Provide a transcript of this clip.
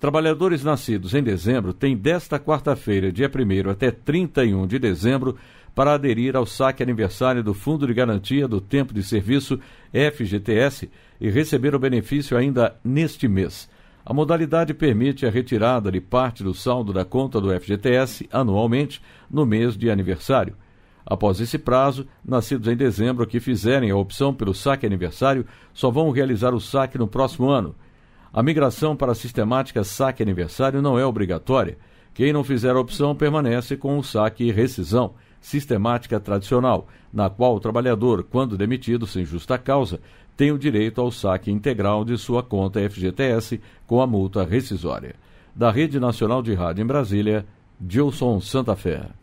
Trabalhadores nascidos em dezembro têm desta quarta-feira, dia 1 até 31 de dezembro, para aderir ao saque aniversário do Fundo de Garantia do Tempo de Serviço, FGTS, e receber o benefício ainda neste mês. A modalidade permite a retirada de parte do saldo da conta do FGTS anualmente no mês de aniversário. Após esse prazo, nascidos em dezembro que fizerem a opção pelo saque aniversário só vão realizar o saque no próximo ano. A migração para a sistemática saque aniversário não é obrigatória. Quem não fizer a opção permanece com o saque e rescisão sistemática tradicional, na qual o trabalhador, quando demitido sem justa causa, tem o direito ao saque integral de sua conta FGTS com a multa rescisória. Da Rede Nacional de Rádio em Brasília, Gilson Santa Fé.